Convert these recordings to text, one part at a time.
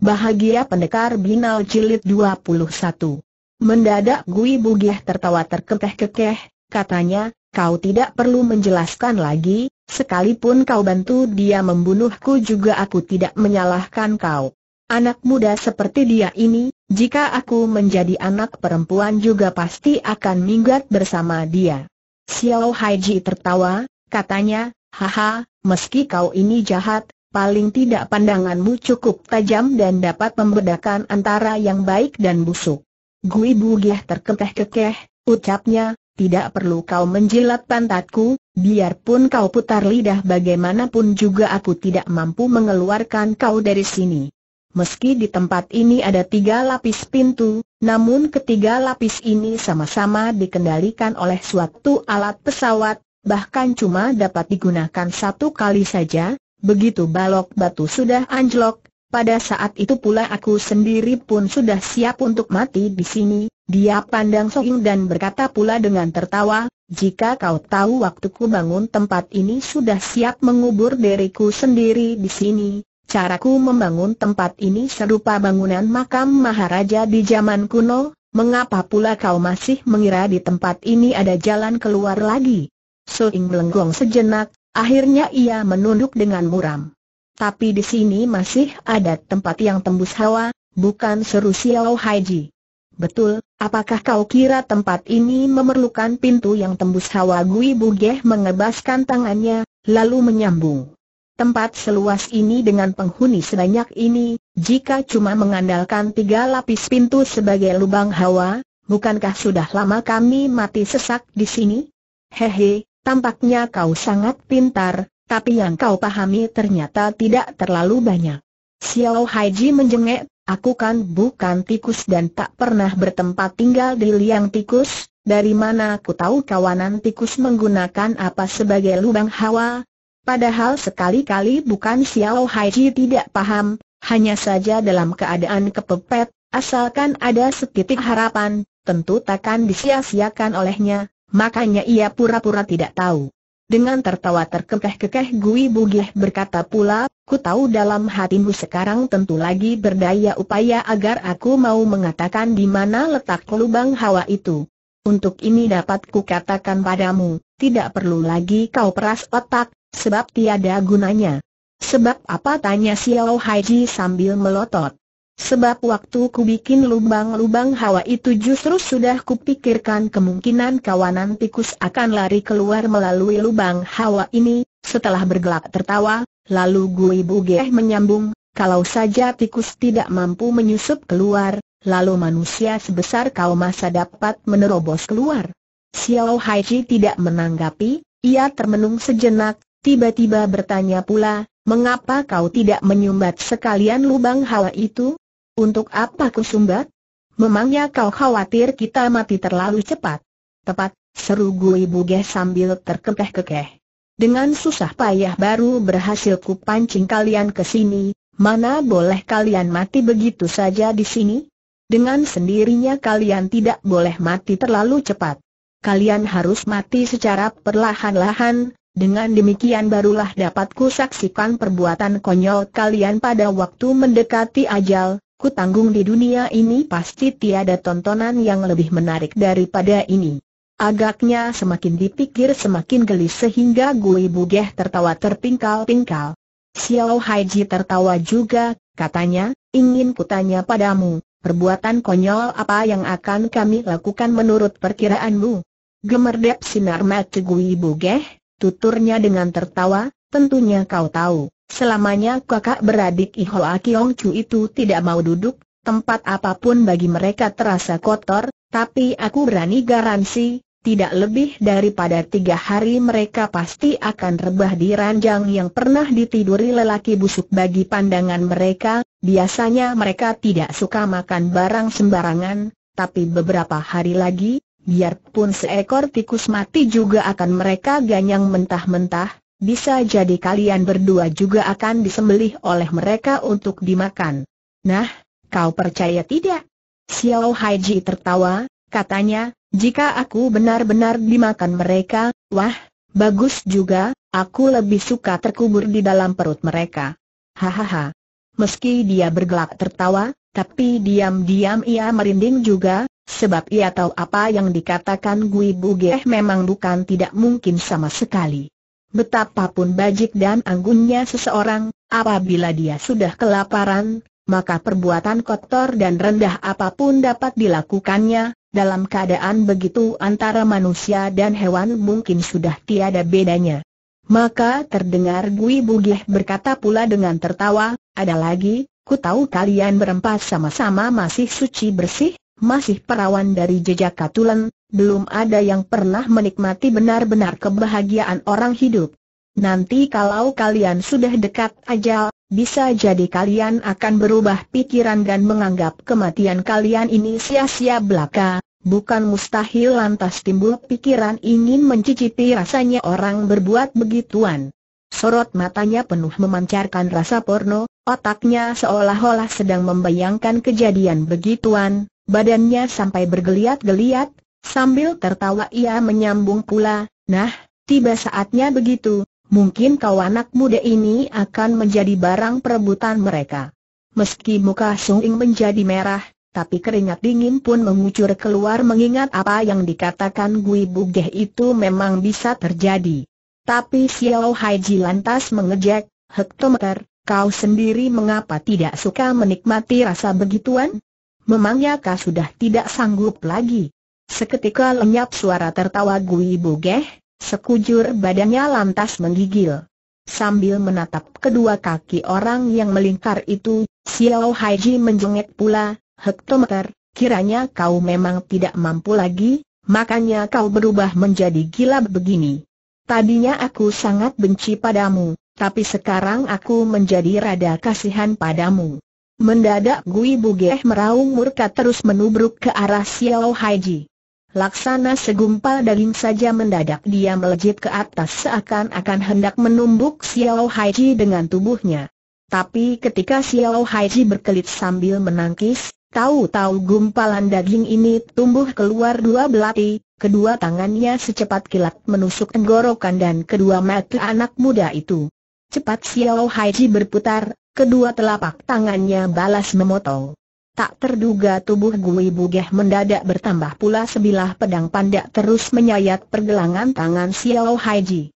Bahagia Pendekar Binal Jilid 21 Mendadak Gui Bugiah tertawa terkekeh-kekeh, katanya, kau tidak perlu menjelaskan lagi, sekalipun kau bantu dia membunuhku juga aku tidak menyalahkan kau. Anak muda seperti dia ini, jika aku menjadi anak perempuan juga pasti akan minggat bersama dia. Xiao Haiji tertawa, katanya, haha, meski kau ini jahat, paling tidak pandanganmu cukup tajam dan dapat membedakan antara yang baik dan busuk. Gui Bugiah terkekeh-kekeh, ucapnya, tidak perlu kau menjilat pantatku, biarpun kau putar lidah bagaimanapun juga aku tidak mampu mengeluarkan kau dari sini. Meski di tempat ini ada tiga lapis pintu, namun ketiga lapis ini sama-sama dikendalikan oleh suatu alat pesawat, bahkan cuma dapat digunakan satu kali saja, Begitu balok batu sudah anjlok, pada saat itu pula aku sendiri pun sudah siap untuk mati di sini, dia pandang Soing dan berkata pula dengan tertawa, jika kau tahu waktuku bangun tempat ini sudah siap mengubur diriku sendiri di sini, caraku membangun tempat ini serupa bangunan makam Maharaja di zaman kuno, mengapa pula kau masih mengira di tempat ini ada jalan keluar lagi? Soing melenggong sejenak, Akhirnya ia menunduk dengan muram. Tapi di sini masih ada tempat yang tembus hawa, bukan seru Xiao Haiji. Betul, apakah kau kira tempat ini memerlukan pintu yang tembus hawa Gui Bugeh mengebaskan tangannya, lalu menyambung. Tempat seluas ini dengan penghuni sebanyak ini, jika cuma mengandalkan tiga lapis pintu sebagai lubang hawa, bukankah sudah lama kami mati sesak di sini? Hehe, Tampaknya kau sangat pintar, tapi yang kau pahami ternyata tidak terlalu banyak. Xiao Haiji menjengek, aku kan bukan tikus dan tak pernah bertempat tinggal di liang tikus, dari mana aku tahu kawanan tikus menggunakan apa sebagai lubang hawa? Padahal sekali-kali bukan Xiao Haiji tidak paham, hanya saja dalam keadaan kepepet, asalkan ada setitik harapan, tentu takkan disia-siakan olehnya, makanya ia pura-pura tidak tahu. Dengan tertawa terkekeh-kekeh Gui Bugih berkata pula, ku tahu dalam hatimu sekarang tentu lagi berdaya upaya agar aku mau mengatakan di mana letak lubang hawa itu. Untuk ini dapat katakan padamu, tidak perlu lagi kau peras otak, sebab tiada gunanya. Sebab apa tanya Xiao Haiji sambil melotot. Sebab waktu ku bikin lubang-lubang hawa itu justru sudah kupikirkan kemungkinan kawanan tikus akan lari keluar melalui lubang hawa ini, setelah bergelak tertawa, lalu Gui Bugeh menyambung, kalau saja tikus tidak mampu menyusup keluar, lalu manusia sebesar kau masa dapat menerobos keluar. Xiao Haiji tidak menanggapi, ia termenung sejenak, tiba-tiba bertanya pula, mengapa kau tidak menyumbat sekalian lubang hawa itu? Untuk apa ku sumbat? Memangnya kau khawatir kita mati terlalu cepat? Tepat, seru Gui Bugeh sambil terkekeh-kekeh. Dengan susah payah baru berhasil ku pancing kalian ke sini, mana boleh kalian mati begitu saja di sini? Dengan sendirinya kalian tidak boleh mati terlalu cepat. Kalian harus mati secara perlahan-lahan, dengan demikian barulah dapat ku saksikan perbuatan konyol kalian pada waktu mendekati ajal, ku tanggung di dunia ini pasti tiada tontonan yang lebih menarik daripada ini. Agaknya semakin dipikir semakin gelis sehingga Gui Bugeh tertawa terpingkal-pingkal. Xiao Haiji tertawa juga, katanya, ingin kutanya padamu, perbuatan konyol apa yang akan kami lakukan menurut perkiraanmu? Gemerdep sinar mata Gui Bugeh, tuturnya dengan tertawa, tentunya kau tahu. Selamanya kakak beradik Ihoa Kiong Chu itu tidak mau duduk, tempat apapun bagi mereka terasa kotor, tapi aku berani garansi, tidak lebih daripada tiga hari mereka pasti akan rebah di ranjang yang pernah ditiduri lelaki busuk bagi pandangan mereka, biasanya mereka tidak suka makan barang sembarangan, tapi beberapa hari lagi, biarpun seekor tikus mati juga akan mereka ganyang mentah-mentah, bisa jadi kalian berdua juga akan disembelih oleh mereka untuk dimakan. Nah, kau percaya tidak? Xiao Haiji tertawa, katanya, jika aku benar-benar dimakan mereka, wah, bagus juga, aku lebih suka terkubur di dalam perut mereka. Hahaha. Meski dia bergelak tertawa, tapi diam-diam ia merinding juga, sebab ia tahu apa yang dikatakan Gui Bugeh memang bukan tidak mungkin sama sekali. Betapapun bajik dan anggunnya seseorang, apabila dia sudah kelaparan, maka perbuatan kotor dan rendah apapun dapat dilakukannya, dalam keadaan begitu antara manusia dan hewan mungkin sudah tiada bedanya. Maka terdengar Gui Bugih berkata pula dengan tertawa, ada lagi, ku tahu kalian berempat sama-sama masih suci bersih, masih perawan dari jejak katulen, belum ada yang pernah menikmati benar-benar kebahagiaan orang hidup. Nanti kalau kalian sudah dekat ajal, bisa jadi kalian akan berubah pikiran dan menganggap kematian kalian ini sia-sia belaka, Bukan mustahil lantas timbul pikiran ingin mencicipi rasanya orang berbuat begituan. Sorot matanya penuh memancarkan rasa porno, otaknya seolah-olah sedang membayangkan kejadian begituan, badannya sampai bergeliat-geliat, Sambil tertawa ia menyambung pula, nah, tiba saatnya begitu, mungkin kau anak muda ini akan menjadi barang perebutan mereka. Meski muka Sung Ing menjadi merah, tapi keringat dingin pun mengucur keluar mengingat apa yang dikatakan Gui Bugeh itu memang bisa terjadi. Tapi Xiao Haiji lantas mengejek, Hektometer, kau sendiri mengapa tidak suka menikmati rasa begituan? Memangnya kau sudah tidak sanggup lagi? Seketika lenyap suara tertawa Gui Bugeh, sekujur badannya lantas menggigil. Sambil menatap kedua kaki orang yang melingkar itu, Xiao Haiji menjengek pula, hektometer, kiranya kau memang tidak mampu lagi, makanya kau berubah menjadi gila begini. Tadinya aku sangat benci padamu, tapi sekarang aku menjadi rada kasihan padamu. Mendadak Gui Bugeh meraung murka terus menubruk ke arah Xiao Haiji. Laksana segumpal daging saja mendadak dia melejit ke atas seakan-akan hendak menumbuk Xiao Haiji dengan tubuhnya. Tapi ketika Xiao Haiji berkelit sambil menangkis, tahu-tahu gumpalan daging ini tumbuh keluar dua belati, kedua tangannya secepat kilat menusuk tenggorokan dan kedua mata anak muda itu. Cepat Xiao Haiji berputar, kedua telapak tangannya balas memotong. Tak terduga tubuh Gui Bugeh mendadak bertambah pula sebilah pedang pandak terus menyayat pergelangan tangan Xiao Haiji.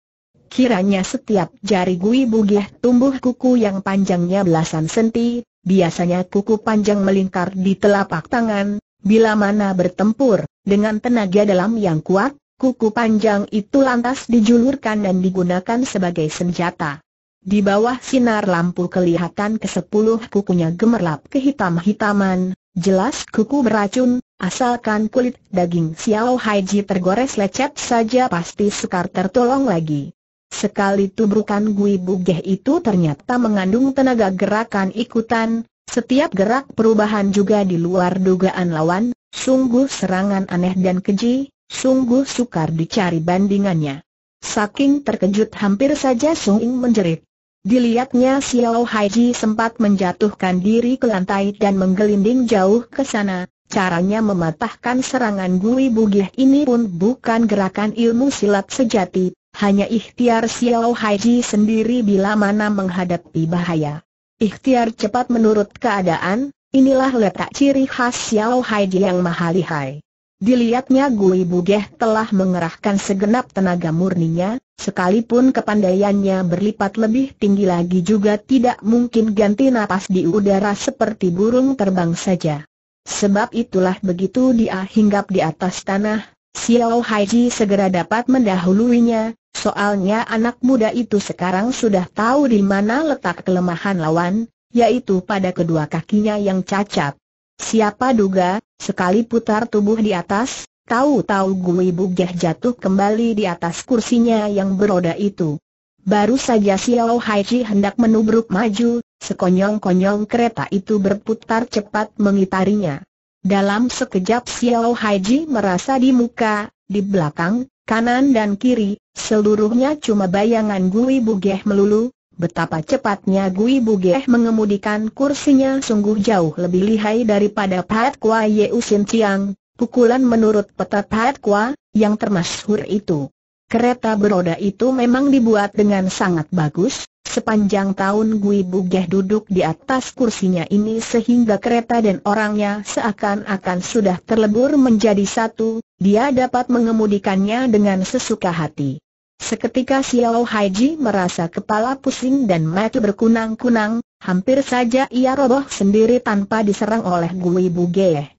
Kiranya setiap jari Gui Bugeh tumbuh kuku yang panjangnya belasan senti, biasanya kuku panjang melingkar di telapak tangan, bila mana bertempur, dengan tenaga dalam yang kuat, kuku panjang itu lantas dijulurkan dan digunakan sebagai senjata. Di bawah sinar lampu kelihatan ke sepuluh kukunya gemerlap kehitam-hitaman, jelas kuku beracun, asalkan kulit daging Xiao Haiji tergores lecet saja pasti Sekar tertolong lagi. Sekali tubrukan Gui Bugeh itu ternyata mengandung tenaga gerakan ikutan, setiap gerak perubahan juga di luar dugaan lawan, sungguh serangan aneh dan keji, sungguh sukar dicari bandingannya. Saking terkejut hampir saja Sung Ing menjerit. Dilihatnya Xiao Haiji sempat menjatuhkan diri ke lantai dan menggelinding jauh ke sana. Caranya mematahkan serangan Gui Bugih ini pun bukan gerakan ilmu silat sejati, hanya ikhtiar Xiao Haiji sendiri bila mana menghadapi bahaya. Ikhtiar cepat menurut keadaan, inilah letak ciri khas Xiao Haiji yang mahalihai. Dilihatnya Gui Bugih telah mengerahkan segenap tenaga murninya, Sekalipun kepandaiannya berlipat lebih tinggi lagi juga tidak mungkin ganti napas di udara seperti burung terbang saja. Sebab itulah begitu dia hinggap di atas tanah, Xiao Haiji segera dapat mendahuluinya, soalnya anak muda itu sekarang sudah tahu di mana letak kelemahan lawan, yaitu pada kedua kakinya yang cacat. Siapa duga, sekali putar tubuh di atas, Tahu-tahu Gui Bugeh jatuh kembali di atas kursinya yang beroda itu. Baru saja Xiao Haiji hendak menubruk maju, sekonyong-konyong kereta itu berputar cepat mengitarinya. Dalam sekejap Xiao Haiji merasa di muka, di belakang, kanan dan kiri, seluruhnya cuma bayangan Gui Bugeh melulu, Betapa cepatnya Gui Bugeh mengemudikan kursinya sungguh jauh lebih lihai daripada Pat Kwa Yeusin Sin Chiang, pukulan menurut peta Kwa, yang termasyhur itu. Kereta beroda itu memang dibuat dengan sangat bagus, sepanjang tahun Gui Bugeh duduk di atas kursinya ini sehingga kereta dan orangnya seakan-akan sudah terlebur menjadi satu, dia dapat mengemudikannya dengan sesuka hati. Seketika Xiao Haiji merasa kepala pusing dan mata berkunang-kunang, hampir saja ia roboh sendiri tanpa diserang oleh Gui Bugeh.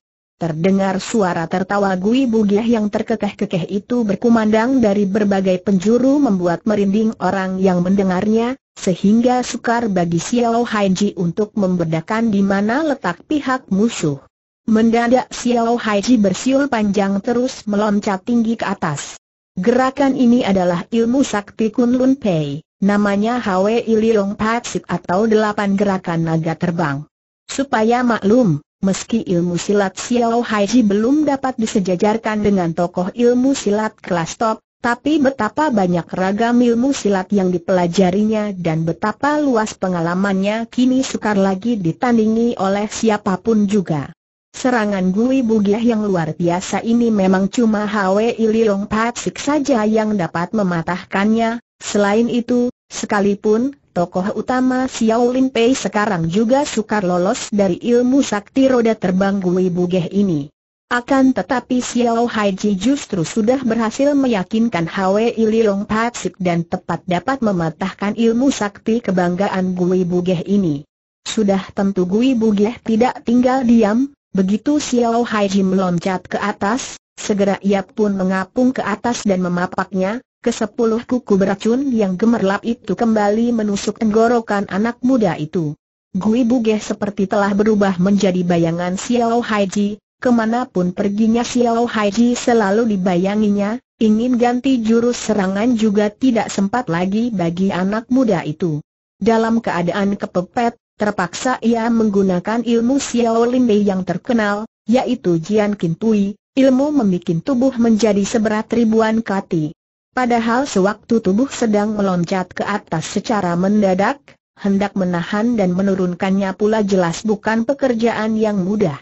Terdengar suara tertawa Gui Bugiah yang terkekeh-kekeh itu berkumandang dari berbagai penjuru membuat merinding orang yang mendengarnya, sehingga sukar bagi Xiao Haiji untuk membedakan di mana letak pihak musuh. Mendadak Xiao Haiji bersiul panjang terus meloncat tinggi ke atas. Gerakan ini adalah ilmu sakti Kunlun Pei, namanya Hwe Iliong Patsit atau delapan gerakan naga terbang. Supaya maklum, Meski ilmu silat Xiao Haiji belum dapat disejajarkan dengan tokoh ilmu silat kelas top, tapi betapa banyak ragam ilmu silat yang dipelajarinya dan betapa luas pengalamannya kini sukar lagi ditandingi oleh siapapun juga. Serangan Gui Bugiah yang luar biasa ini memang cuma Hwe Iliong Patsik saja yang dapat mematahkannya, selain itu, sekalipun tokoh utama Xiao Lin Pei sekarang juga sukar lolos dari ilmu sakti roda terbang Gui Bugeh ini. Akan tetapi Xiao Haiji justru sudah berhasil meyakinkan Hwe Ililong Patsik dan tepat dapat mematahkan ilmu sakti kebanggaan Gui Bugeh ini. Sudah tentu Gui Bugeh tidak tinggal diam, begitu Xiao Haiji meloncat ke atas, segera ia pun mengapung ke atas dan memapaknya, Kesepuluh kuku beracun yang gemerlap itu kembali menusuk tenggorokan anak muda itu. Gui Bugeh seperti telah berubah menjadi bayangan Xiao Haiji, kemanapun perginya Xiao Haiji selalu dibayanginya, ingin ganti jurus serangan juga tidak sempat lagi bagi anak muda itu. Dalam keadaan kepepet, terpaksa ia menggunakan ilmu Xiao Limbe yang terkenal, yaitu Jian Kintui, ilmu membuat tubuh menjadi seberat ribuan kati. Padahal sewaktu tubuh sedang meloncat ke atas secara mendadak, hendak menahan dan menurunkannya pula jelas bukan pekerjaan yang mudah.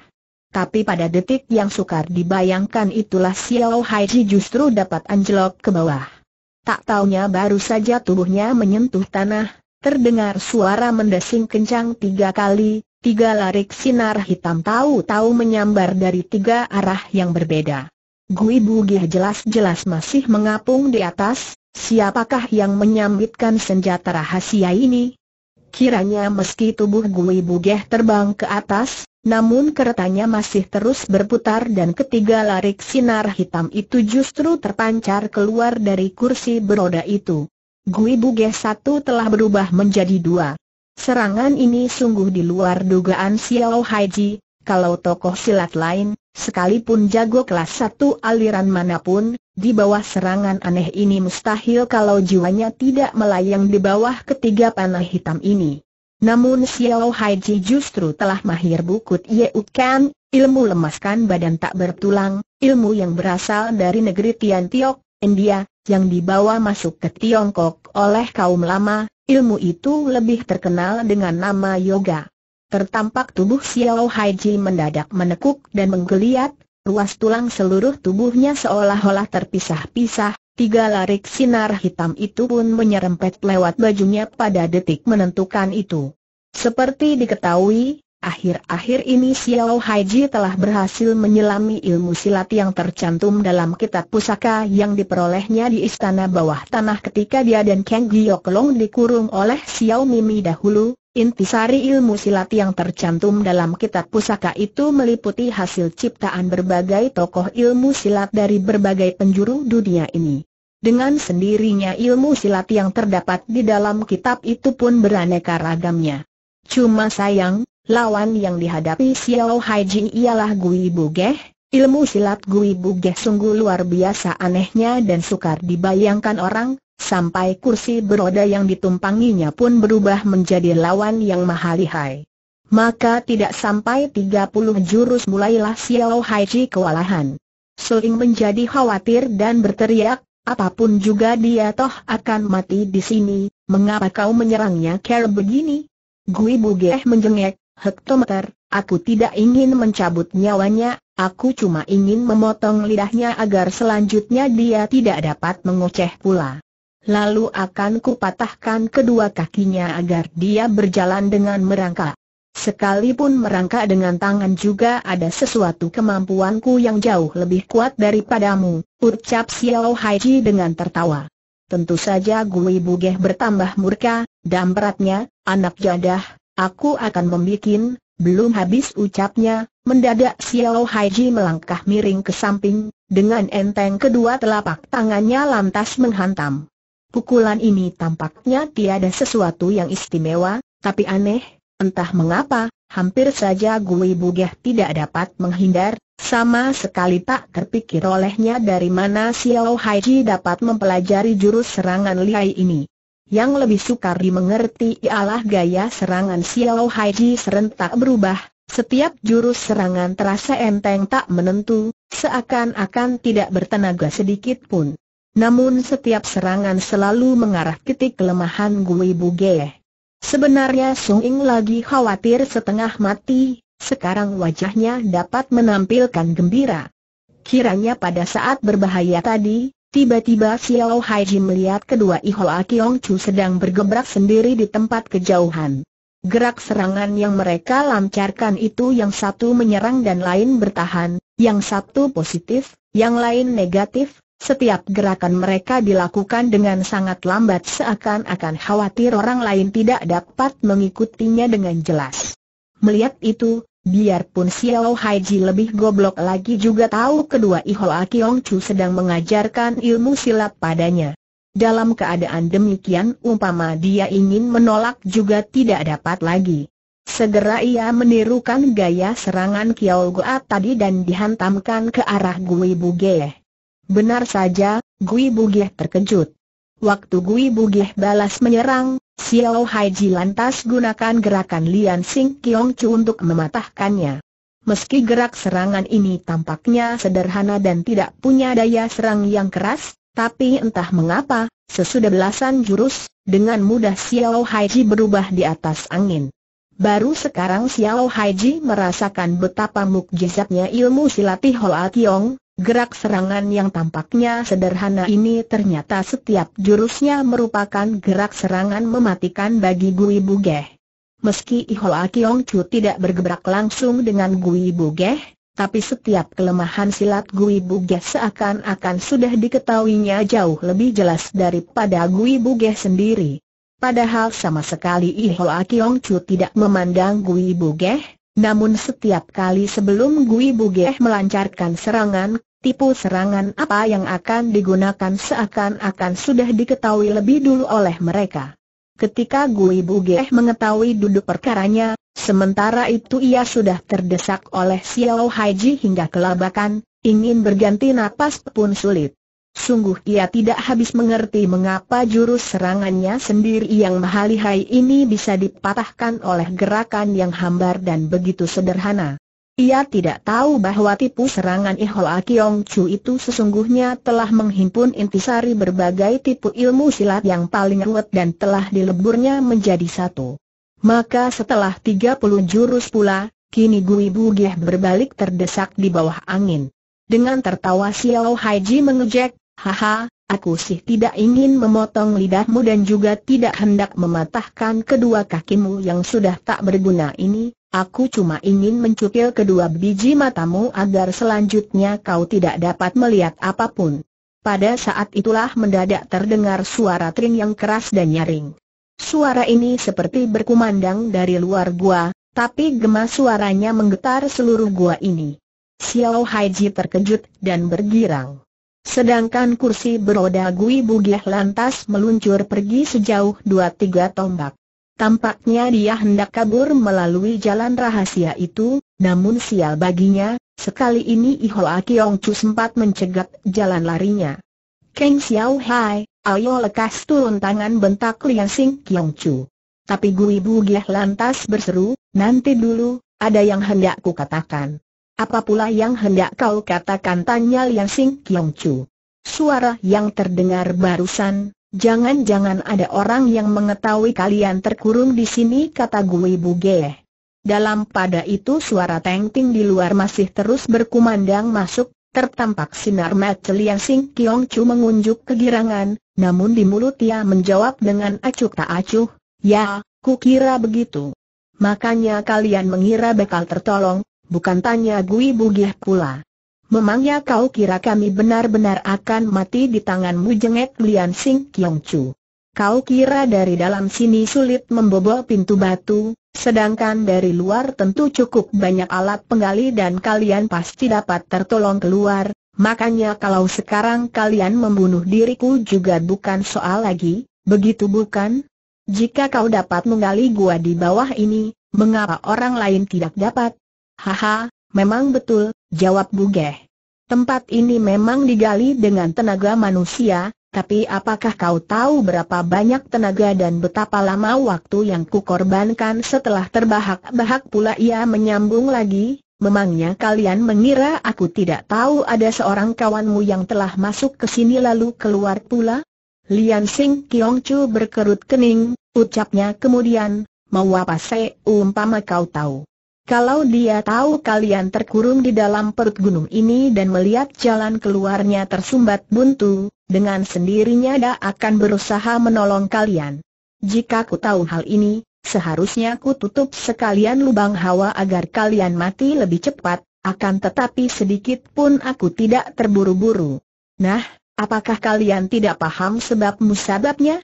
Tapi pada detik yang sukar dibayangkan itulah Xiao Haiji justru dapat anjlok ke bawah. Tak taunya baru saja tubuhnya menyentuh tanah, terdengar suara mendesing kencang tiga kali, tiga larik sinar hitam tahu-tahu menyambar dari tiga arah yang berbeda. Gui Bugih jelas-jelas masih mengapung di atas, siapakah yang menyambitkan senjata rahasia ini? Kiranya meski tubuh Gui Bugih terbang ke atas, namun keretanya masih terus berputar dan ketiga larik sinar hitam itu justru terpancar keluar dari kursi beroda itu. Gui Bugih satu telah berubah menjadi dua. Serangan ini sungguh di luar dugaan Xiao Haiji, kalau tokoh silat lain, sekalipun jago kelas satu aliran manapun, di bawah serangan aneh ini mustahil kalau jiwanya tidak melayang di bawah ketiga panah hitam ini. Namun Xiao Haiji justru telah mahir bukut Yeukan, ilmu lemaskan badan tak bertulang, ilmu yang berasal dari negeri Tian Tiok, India, yang dibawa masuk ke Tiongkok oleh kaum lama, ilmu itu lebih terkenal dengan nama yoga. Tertampak tubuh Xiao Haiji mendadak menekuk dan menggeliat, ruas tulang seluruh tubuhnya seolah-olah terpisah-pisah, tiga larik sinar hitam itu pun menyerempet lewat bajunya pada detik menentukan itu. Seperti diketahui, akhir-akhir ini Xiao Haiji telah berhasil menyelami ilmu silat yang tercantum dalam kitab pusaka yang diperolehnya di istana bawah tanah ketika dia dan Kang Long dikurung oleh Xiao Mimi dahulu, Intisari ilmu silat yang tercantum dalam kitab pusaka itu meliputi hasil ciptaan berbagai tokoh ilmu silat dari berbagai penjuru dunia ini. Dengan sendirinya ilmu silat yang terdapat di dalam kitab itu pun beraneka ragamnya. Cuma sayang, lawan yang dihadapi Xiao Haiji ialah Gui Bugeh, ilmu silat Gui Bugeh sungguh luar biasa anehnya dan sukar dibayangkan orang, sampai kursi beroda yang ditumpanginya pun berubah menjadi lawan yang mahalihai. Maka tidak sampai 30 jurus mulailah Xiao Haiji kewalahan. Suling menjadi khawatir dan berteriak, apapun juga dia toh akan mati di sini, mengapa kau menyerangnya kera begini? Gui Bugeh menjengek, hektometer, aku tidak ingin mencabut nyawanya, Aku cuma ingin memotong lidahnya agar selanjutnya dia tidak dapat mengoceh pula lalu akan kupatahkan kedua kakinya agar dia berjalan dengan merangkak. Sekalipun merangkak dengan tangan juga ada sesuatu kemampuanku yang jauh lebih kuat daripadamu, ucap Xiao Haiji dengan tertawa. Tentu saja Gui Bugeh bertambah murka, dan beratnya, anak jadah, aku akan membikin, belum habis ucapnya, mendadak Xiao Haiji melangkah miring ke samping, dengan enteng kedua telapak tangannya lantas menghantam. Pukulan ini tampaknya tiada sesuatu yang istimewa, tapi aneh, entah mengapa, hampir saja Gui Bugeh tidak dapat menghindar, sama sekali tak terpikir olehnya dari mana Xiao Haiji dapat mempelajari jurus serangan liai ini. Yang lebih sukar dimengerti ialah gaya serangan Xiao Haiji serentak berubah, setiap jurus serangan terasa enteng tak menentu, seakan-akan tidak bertenaga sedikit pun. Namun setiap serangan selalu mengarah ke titik kelemahan Gui Buge. Sebenarnya Sung Ing lagi khawatir setengah mati, sekarang wajahnya dapat menampilkan gembira. Kiranya pada saat berbahaya tadi, tiba-tiba Xiao Hai Ji melihat kedua Iho Kiong Chu sedang bergebrak sendiri di tempat kejauhan. Gerak serangan yang mereka lancarkan itu yang satu menyerang dan lain bertahan, yang satu positif, yang lain negatif, setiap gerakan mereka dilakukan dengan sangat lambat seakan-akan khawatir orang lain tidak dapat mengikutinya dengan jelas. Melihat itu, biarpun Xiao Haiji lebih goblok lagi juga tahu kedua Ihoa Kiong Chu sedang mengajarkan ilmu silap padanya. Dalam keadaan demikian umpama dia ingin menolak juga tidak dapat lagi. Segera ia menirukan gaya serangan Kiao Goa tadi dan dihantamkan ke arah Gui Bugeh. Benar saja, Gui Bugih terkejut. Waktu Gui Bugih balas menyerang, Xiao Haiji lantas gunakan gerakan Lian Sing Kiong Chu untuk mematahkannya. Meski gerak serangan ini tampaknya sederhana dan tidak punya daya serang yang keras, tapi entah mengapa, sesudah belasan jurus, dengan mudah Xiao Haiji berubah di atas angin. Baru sekarang Xiao Haiji merasakan betapa mukjizatnya ilmu silati Hoa Kiong, Gerak serangan yang tampaknya sederhana ini ternyata setiap jurusnya merupakan gerak serangan mematikan bagi Gui Bugeh. Meski Ihoa Kiong Chu tidak bergebrak langsung dengan Gui Bugeh, tapi setiap kelemahan silat Gui Bugeh seakan-akan sudah diketahuinya jauh lebih jelas daripada Gui Bugeh sendiri. Padahal sama sekali Ihoa Kiong Chu tidak memandang Gui Bugeh, namun setiap kali sebelum Gui Bugeh melancarkan serangan, tipu serangan apa yang akan digunakan seakan-akan sudah diketahui lebih dulu oleh mereka. Ketika Gui Bugeh mengetahui duduk perkaranya, sementara itu ia sudah terdesak oleh Xiao Haiji hingga kelabakan, ingin berganti napas pun sulit. Sungguh ia tidak habis mengerti mengapa jurus serangannya sendiri yang mahalihai ini bisa dipatahkan oleh gerakan yang hambar dan begitu sederhana. Ia tidak tahu bahwa tipu serangan Ihol Akiong Chu itu sesungguhnya telah menghimpun intisari berbagai tipu ilmu silat yang paling ruwet dan telah dileburnya menjadi satu. Maka setelah tiga puluh jurus pula, kini Gui Bugiah berbalik terdesak di bawah angin. Dengan tertawa Xiao Haiji mengejek, Haha, Aku sih tidak ingin memotong lidahmu dan juga tidak hendak mematahkan kedua kakimu yang sudah tak berguna ini. Aku cuma ingin mencukil kedua biji matamu agar selanjutnya kau tidak dapat melihat apapun. Pada saat itulah mendadak terdengar suara tring yang keras dan nyaring. Suara ini seperti berkumandang dari luar gua, tapi gemas suaranya menggetar seluruh gua ini. Xiao Haiji terkejut dan bergirang. Sedangkan kursi beroda Gui Bugiah lantas meluncur pergi sejauh dua tiga tombak. Tampaknya dia hendak kabur melalui jalan rahasia itu, namun sial baginya, sekali ini Ihoa Kiong Chu sempat mencegat jalan larinya. Keng Xiao Hai, ayo lekas turun tangan bentak Liang Sing Kiong Chu. Tapi Gui Bugiah lantas berseru, nanti dulu, ada yang hendak katakan. Apa pula yang hendak kau katakan tanya Liang Sing Kiong Chu? Suara yang terdengar barusan, jangan-jangan ada orang yang mengetahui kalian terkurung di sini kata Gui Buge. Dalam pada itu suara Teng Ting di luar masih terus berkumandang masuk, tertampak sinar mata Liang Sing Kiong Chu mengunjuk kegirangan, namun di mulut ia menjawab dengan acuh tak acuh, Ya, ku kira begitu. Makanya kalian mengira bakal tertolong, bukan tanya Gui Bugih pula. Memangnya kau kira kami benar-benar akan mati di tanganmu jengek Lian Sing Kiong Chu. Kau kira dari dalam sini sulit membobol pintu batu, sedangkan dari luar tentu cukup banyak alat penggali dan kalian pasti dapat tertolong keluar, makanya kalau sekarang kalian membunuh diriku juga bukan soal lagi, begitu bukan? Jika kau dapat menggali gua di bawah ini, mengapa orang lain tidak dapat? Haha, memang betul, jawab Bugeh. Tempat ini memang digali dengan tenaga manusia, tapi apakah kau tahu berapa banyak tenaga dan betapa lama waktu yang kukorbankan setelah terbahak-bahak pula ia menyambung lagi, memangnya kalian mengira aku tidak tahu ada seorang kawanmu yang telah masuk ke sini lalu keluar pula? Lian Sing Kiong Chu berkerut kening, ucapnya kemudian, mau apa saya umpama kau tahu? Kalau dia tahu kalian terkurung di dalam perut gunung ini dan melihat jalan keluarnya tersumbat buntu, dengan sendirinya dia akan berusaha menolong kalian. Jika ku tahu hal ini, seharusnya ku tutup sekalian lubang hawa agar kalian mati lebih cepat, akan tetapi sedikit pun aku tidak terburu-buru. Nah, apakah kalian tidak paham sebab musababnya?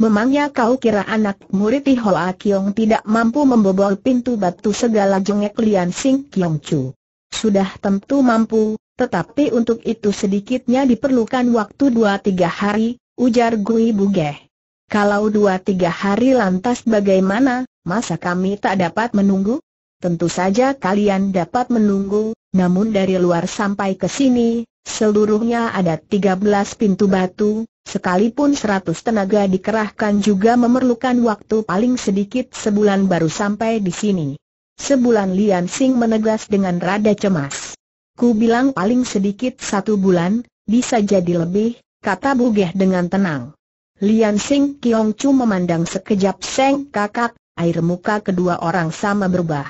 Memangnya kau kira anak murid Hoa Kiong tidak mampu membobol pintu batu segala jengek Lian Sing Kiong Chu? Sudah tentu mampu, tetapi untuk itu sedikitnya diperlukan waktu dua tiga hari, ujar Gui Bugeh. Kalau dua tiga hari lantas bagaimana, masa kami tak dapat menunggu? Tentu saja kalian dapat menunggu, namun dari luar sampai ke sini, seluruhnya ada 13 pintu batu, sekalipun 100 tenaga dikerahkan juga memerlukan waktu paling sedikit sebulan baru sampai di sini. Sebulan Lian Sing menegas dengan rada cemas. Ku bilang paling sedikit satu bulan, bisa jadi lebih, kata Bugeh dengan tenang. Lian Sing Kiong Chu memandang sekejap Seng kakak, air muka kedua orang sama berubah.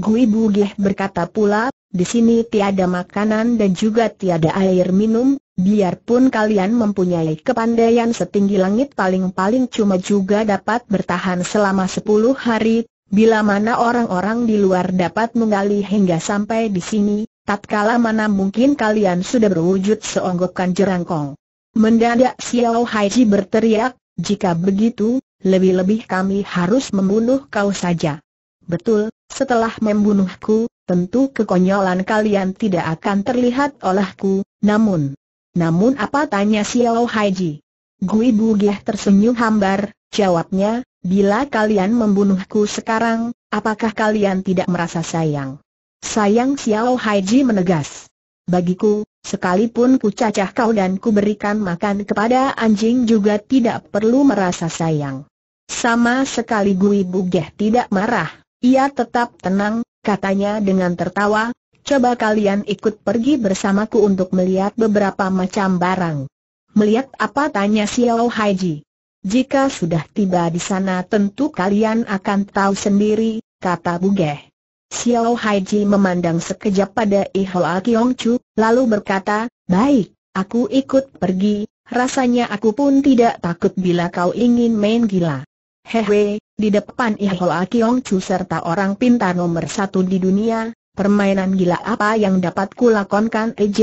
Gui Bugih berkata pula, di sini tiada makanan dan juga tiada air minum, biarpun kalian mempunyai kepandaian setinggi langit paling-paling cuma juga dapat bertahan selama 10 hari, bila mana orang-orang di luar dapat menggali hingga sampai di sini, tatkala mana mungkin kalian sudah berwujud seonggokan jerangkong. Mendadak Xiao Haiji berteriak, jika begitu, lebih-lebih kami harus membunuh kau saja. Betul, setelah membunuhku, tentu kekonyolan kalian tidak akan terlihat olehku, namun... Namun apa tanya Xiao Haiji? Gui Bugiah tersenyum hambar, jawabnya, bila kalian membunuhku sekarang, apakah kalian tidak merasa sayang? Sayang Xiao Haiji menegas. Bagiku, sekalipun ku cacah kau dan ku berikan makan kepada anjing juga tidak perlu merasa sayang. Sama sekali Gui Bugiah tidak marah. Ia tetap tenang, katanya dengan tertawa, coba kalian ikut pergi bersamaku untuk melihat beberapa macam barang. Melihat apa tanya Xiao Haiji. Jika sudah tiba di sana tentu kalian akan tahu sendiri, kata Bugeh. Xiao Haiji memandang sekejap pada Ihoa Chu, lalu berkata, baik, aku ikut pergi, rasanya aku pun tidak takut bila kau ingin main gila. Hehe, di depan Ihoa Kiong Chu serta orang pintar nomor satu di dunia, permainan gila apa yang dapat kulakonkan Ej,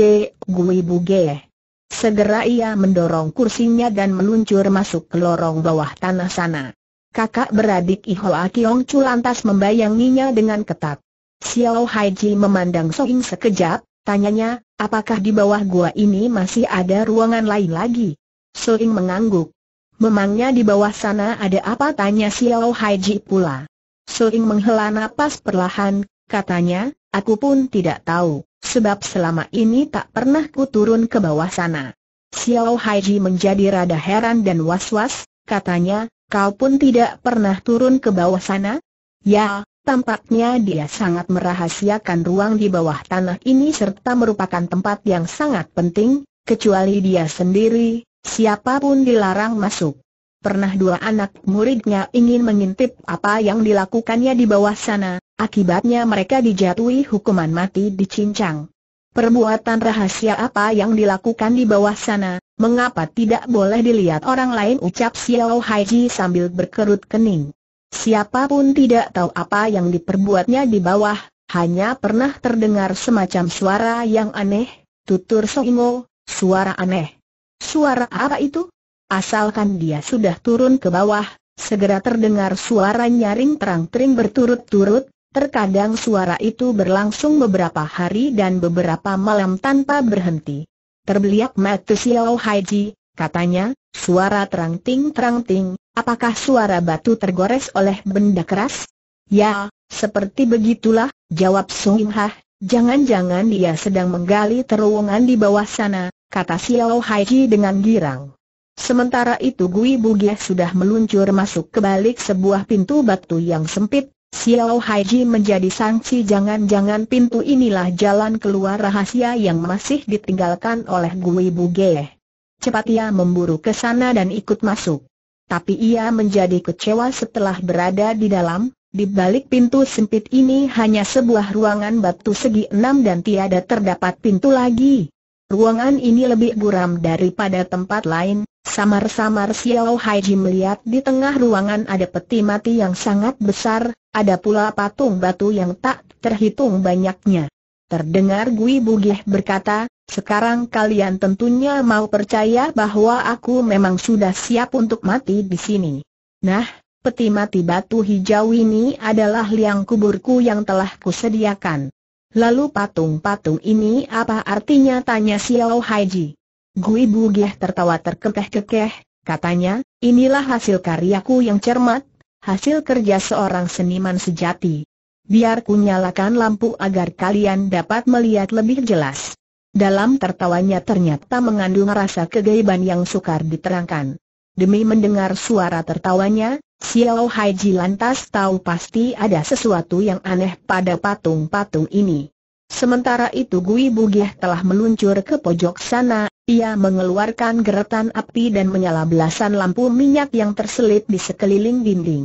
Gui Buge. Segera ia mendorong kursinya dan meluncur masuk ke lorong bawah tanah sana. Kakak beradik Ihoa Kiong Chu lantas membayanginya dengan ketat. Xiao Haiji memandang Soing sekejap, tanyanya, apakah di bawah gua ini masih ada ruangan lain lagi? Soing mengangguk. Memangnya di bawah sana ada apa tanya Xiao Haiji pula. Suing menghela nafas perlahan, katanya, aku pun tidak tahu, sebab selama ini tak pernah ku turun ke bawah sana. Xiao Haiji menjadi rada heran dan was-was, katanya, kau pun tidak pernah turun ke bawah sana? Ya, tampaknya dia sangat merahasiakan ruang di bawah tanah ini serta merupakan tempat yang sangat penting, kecuali dia sendiri, Siapapun dilarang masuk. Pernah dua anak muridnya ingin mengintip apa yang dilakukannya di bawah sana, akibatnya mereka dijatuhi hukuman mati di cincang. Perbuatan rahasia apa yang dilakukan di bawah sana, mengapa tidak boleh dilihat orang lain ucap Xiao Haiji sambil berkerut kening. Siapapun tidak tahu apa yang diperbuatnya di bawah, hanya pernah terdengar semacam suara yang aneh, tutur Soimo, suara aneh. Suara apa itu? Asalkan dia sudah turun ke bawah, segera terdengar suara nyaring terang-tering berturut-turut, terkadang suara itu berlangsung beberapa hari dan beberapa malam tanpa berhenti. Terbeliak mati Xiao Haiji, katanya, suara terang-ting-terang-ting, apakah suara batu tergores oleh benda keras? Ya, seperti begitulah, jawab Sung Ha, jangan-jangan dia sedang menggali terowongan di bawah sana, kata Xiao Hai dengan girang. Sementara itu Gui Bugie sudah meluncur masuk ke balik sebuah pintu batu yang sempit, Xiao Hai menjadi sanksi, jangan-jangan pintu inilah jalan keluar rahasia yang masih ditinggalkan oleh Gui Bugie. Cepat ia memburu ke sana dan ikut masuk. Tapi ia menjadi kecewa setelah berada di dalam, di balik pintu sempit ini hanya sebuah ruangan batu segi enam dan tiada terdapat pintu lagi. Ruangan ini lebih buram daripada tempat lain, samar-samar Xiao Haiji melihat di tengah ruangan ada peti mati yang sangat besar, ada pula patung batu yang tak terhitung banyaknya. Terdengar Gui Bugih berkata, sekarang kalian tentunya mau percaya bahwa aku memang sudah siap untuk mati di sini. Nah, peti mati batu hijau ini adalah liang kuburku yang telah kusediakan. Lalu patung-patung ini apa artinya tanya Xiao Haiji. Gui Bugiah tertawa terkekeh-kekeh, katanya, inilah hasil karyaku yang cermat, hasil kerja seorang seniman sejati. Biar ku nyalakan lampu agar kalian dapat melihat lebih jelas. Dalam tertawanya ternyata mengandung rasa kegaiban yang sukar diterangkan. Demi mendengar suara tertawanya, Xiao Haiji lantas tahu pasti ada sesuatu yang aneh pada patung-patung ini. Sementara itu Gui Bugiah telah meluncur ke pojok sana, ia mengeluarkan geretan api dan menyala belasan lampu minyak yang terselip di sekeliling dinding.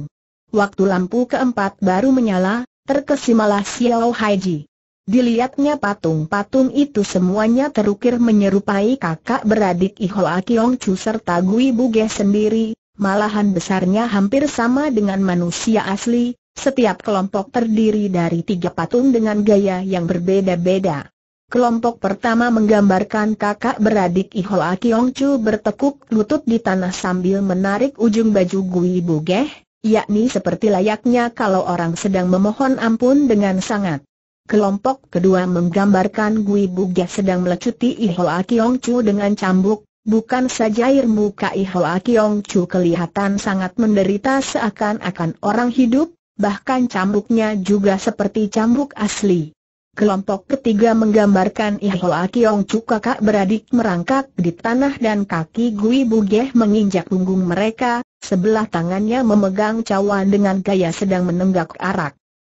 Waktu lampu keempat baru menyala, terkesimalah Xiao Haiji. Dilihatnya patung-patung itu semuanya terukir menyerupai kakak beradik Ihoa Kiong Chu serta Gui Buge sendiri, malahan besarnya hampir sama dengan manusia asli, setiap kelompok terdiri dari tiga patung dengan gaya yang berbeda-beda. Kelompok pertama menggambarkan kakak beradik Akiong Chu bertekuk lutut di tanah sambil menarik ujung baju Gui Bugeh, yakni seperti layaknya kalau orang sedang memohon ampun dengan sangat. Kelompok kedua menggambarkan Gui Bugeh sedang melecuti Akiong Chu dengan cambuk, Bukan saja ilmu muka Hoa Kiong Chu kelihatan sangat menderita seakan-akan orang hidup, bahkan cambuknya juga seperti cambuk asli. Kelompok ketiga menggambarkan Ihoa Kiong Chu kakak beradik merangkak di tanah dan kaki Gui Bugeh menginjak punggung mereka, sebelah tangannya memegang cawan dengan gaya sedang menenggak arak.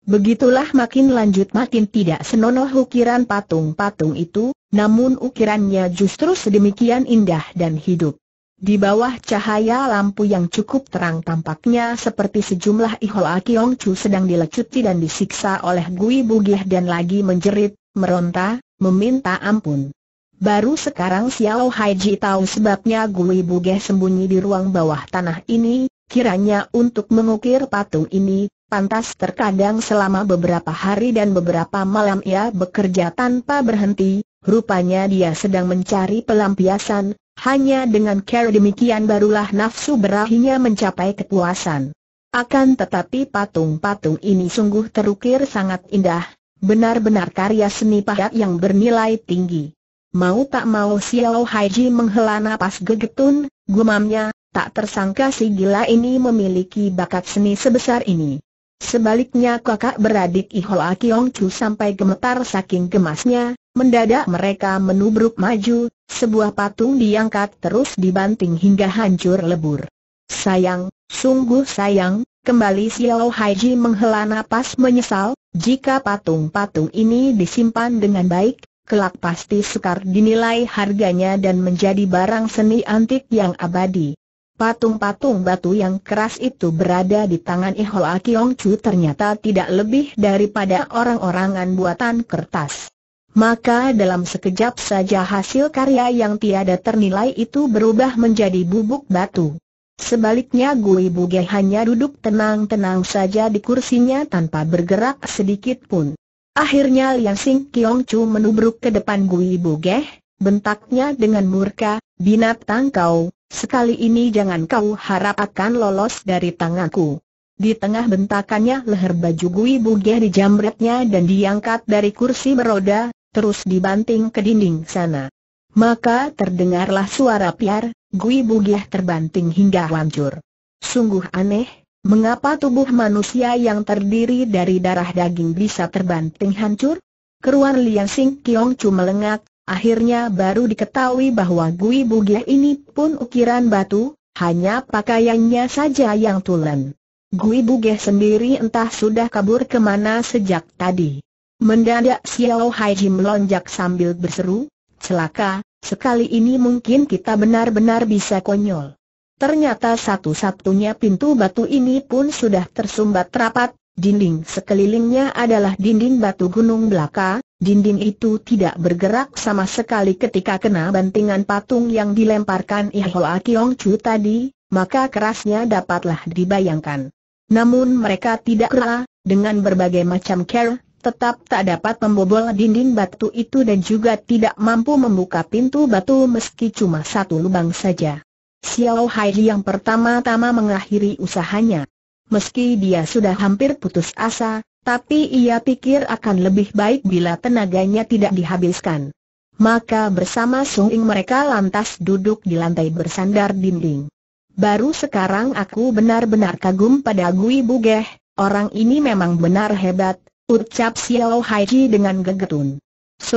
Begitulah makin lanjut makin tidak senonoh ukiran patung-patung itu, namun ukirannya justru sedemikian indah dan hidup. Di bawah cahaya lampu yang cukup terang tampaknya seperti sejumlah Ihoa akiong Chu sedang dilecuti dan disiksa oleh Gui Bugih dan lagi menjerit, meronta, meminta ampun. Baru sekarang Xiao Haiji tahu sebabnya Gui Bugih sembunyi di ruang bawah tanah ini, Kiranya untuk mengukir patung ini, pantas terkadang selama beberapa hari dan beberapa malam ia bekerja tanpa berhenti, rupanya dia sedang mencari pelampiasan, hanya dengan cara demikian barulah nafsu berahinya mencapai kepuasan. Akan tetapi patung-patung ini sungguh terukir sangat indah, benar-benar karya seni pahat yang bernilai tinggi. Mau tak mau Xiao Haiji menghela napas gegetun, gumamnya, Tak tersangka si gila ini memiliki bakat seni sebesar ini. Sebaliknya kakak beradik Ihol Akiong Chu sampai gemetar saking gemasnya, mendadak mereka menubruk maju, sebuah patung diangkat terus dibanting hingga hancur lebur. Sayang, sungguh sayang, kembali Xiao Haiji menghela napas menyesal, jika patung-patung ini disimpan dengan baik, kelak pasti sukar dinilai harganya dan menjadi barang seni antik yang abadi. Patung-patung batu yang keras itu berada di tangan Ihoa Akiong Chu ternyata tidak lebih daripada orang-orangan buatan kertas. Maka dalam sekejap saja hasil karya yang tiada ternilai itu berubah menjadi bubuk batu. Sebaliknya Gui Buge hanya duduk tenang-tenang saja di kursinya tanpa bergerak sedikit pun. Akhirnya Liang Sing Kiong Chu menubruk ke depan Gui Buge, bentaknya dengan murka, binatang kau, sekali ini jangan kau harap akan lolos dari tanganku. Di tengah bentakannya leher baju Gui Bugia dijamretnya dan diangkat dari kursi beroda, terus dibanting ke dinding sana. Maka terdengarlah suara piar, Gui Bugia terbanting hingga hancur. Sungguh aneh, mengapa tubuh manusia yang terdiri dari darah daging bisa terbanting hancur? Keruan Liang Sing Kiong Chu melengak, Akhirnya baru diketahui bahwa Gui Bugia ini pun ukiran batu, hanya pakaiannya saja yang tulen. Gui Bugia sendiri entah sudah kabur kemana sejak tadi. Mendadak Xiao Hai Jim lonjak sambil berseru, celaka, sekali ini mungkin kita benar-benar bisa konyol. Ternyata satu-satunya pintu batu ini pun sudah tersumbat rapat, Dinding sekelilingnya adalah dinding batu gunung belaka, dinding itu tidak bergerak sama sekali ketika kena bantingan patung yang dilemparkan Ihol Akiong Chu tadi, maka kerasnya dapatlah dibayangkan. Namun mereka tidak kera, dengan berbagai macam care, tetap tak dapat membobol dinding batu itu dan juga tidak mampu membuka pintu batu meski cuma satu lubang saja. Xiao Hai yang pertama-tama mengakhiri usahanya. Meski dia sudah hampir putus asa, tapi ia pikir akan lebih baik bila tenaganya tidak dihabiskan. Maka bersama Sung Ing mereka lantas duduk di lantai bersandar dinding. Baru sekarang aku benar-benar kagum pada Gui Bugeh, orang ini memang benar hebat, ucap Xiao Haiji dengan gegetun.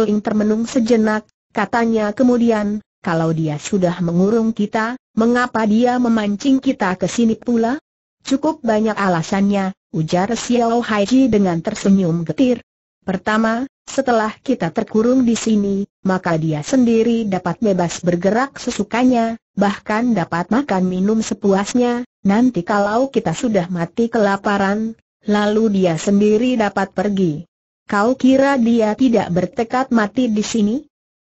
Ing termenung sejenak, katanya kemudian, kalau dia sudah mengurung kita, mengapa dia memancing kita ke sini pula? Cukup banyak alasannya, ujar Xiao Haiji dengan tersenyum getir. Pertama, setelah kita terkurung di sini, maka dia sendiri dapat bebas bergerak sesukanya, bahkan dapat makan minum sepuasnya, nanti kalau kita sudah mati kelaparan, lalu dia sendiri dapat pergi. Kau kira dia tidak bertekad mati di sini?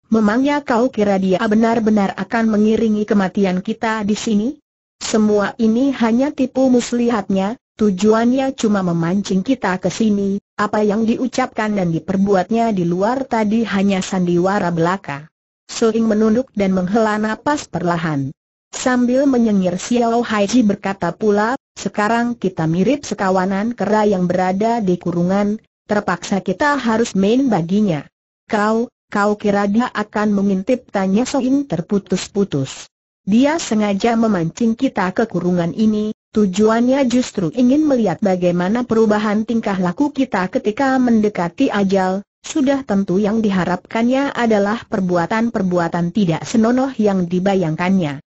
Memangnya kau kira dia benar-benar akan mengiringi kematian kita di sini? Semua ini hanya tipu muslihatnya, tujuannya cuma memancing kita ke sini, apa yang diucapkan dan diperbuatnya di luar tadi hanya sandiwara belaka. Suing menunduk dan menghela napas perlahan. Sambil menyengir Xiao Haiji berkata pula, sekarang kita mirip sekawanan kera yang berada di kurungan, terpaksa kita harus main baginya. Kau, kau kira dia akan mengintip tanya Soing terputus-putus. Dia sengaja memancing kita ke kurungan ini, tujuannya justru ingin melihat bagaimana perubahan tingkah laku kita ketika mendekati ajal, sudah tentu yang diharapkannya adalah perbuatan-perbuatan tidak senonoh yang dibayangkannya.